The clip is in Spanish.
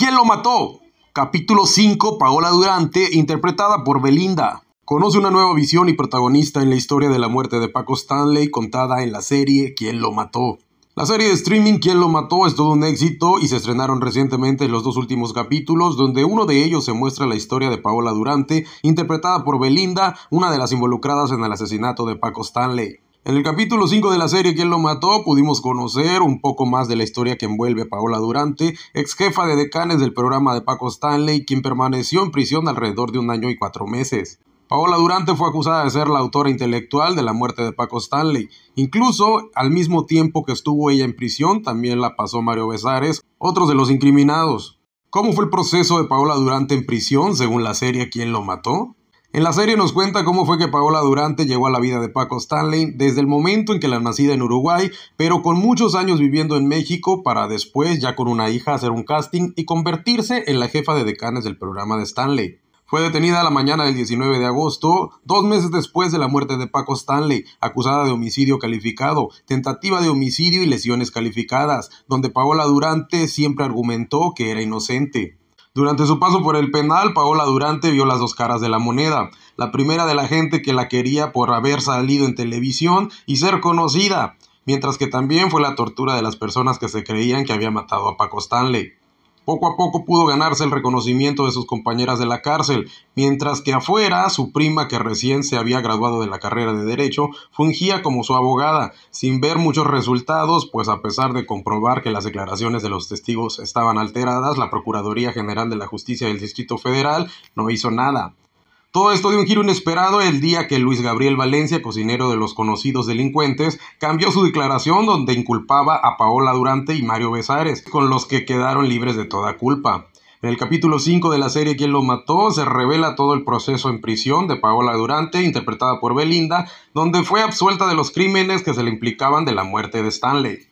¿Quién lo mató? Capítulo 5, Paola Durante, interpretada por Belinda. Conoce una nueva visión y protagonista en la historia de la muerte de Paco Stanley contada en la serie ¿Quién lo mató? La serie de streaming ¿Quién lo mató? es todo un éxito y se estrenaron recientemente los dos últimos capítulos donde uno de ellos se muestra la historia de Paola Durante, interpretada por Belinda, una de las involucradas en el asesinato de Paco Stanley. En el capítulo 5 de la serie ¿Quién lo mató? pudimos conocer un poco más de la historia que envuelve a Paola Durante, ex jefa de decanes del programa de Paco Stanley, quien permaneció en prisión alrededor de un año y cuatro meses. Paola Durante fue acusada de ser la autora intelectual de la muerte de Paco Stanley. Incluso al mismo tiempo que estuvo ella en prisión, también la pasó Mario Besares, otro de los incriminados. ¿Cómo fue el proceso de Paola Durante en prisión, según la serie ¿Quién lo mató? En la serie nos cuenta cómo fue que Paola Durante llegó a la vida de Paco Stanley desde el momento en que la nacida en Uruguay, pero con muchos años viviendo en México para después, ya con una hija, hacer un casting y convertirse en la jefa de decanes del programa de Stanley. Fue detenida la mañana del 19 de agosto, dos meses después de la muerte de Paco Stanley, acusada de homicidio calificado, tentativa de homicidio y lesiones calificadas, donde Paola Durante siempre argumentó que era inocente. Durante su paso por el penal, Paola Durante vio las dos caras de la moneda. La primera de la gente que la quería por haber salido en televisión y ser conocida, mientras que también fue la tortura de las personas que se creían que había matado a Paco Stanley. Poco a poco pudo ganarse el reconocimiento de sus compañeras de la cárcel, mientras que afuera su prima, que recién se había graduado de la carrera de Derecho, fungía como su abogada, sin ver muchos resultados, pues a pesar de comprobar que las declaraciones de los testigos estaban alteradas, la Procuraduría General de la Justicia del Distrito Federal no hizo nada. Todo esto dio un giro inesperado el día que Luis Gabriel Valencia, cocinero de los conocidos delincuentes, cambió su declaración donde inculpaba a Paola Durante y Mario Besares, con los que quedaron libres de toda culpa. En el capítulo 5 de la serie Quién lo mató se revela todo el proceso en prisión de Paola Durante, interpretada por Belinda, donde fue absuelta de los crímenes que se le implicaban de la muerte de Stanley.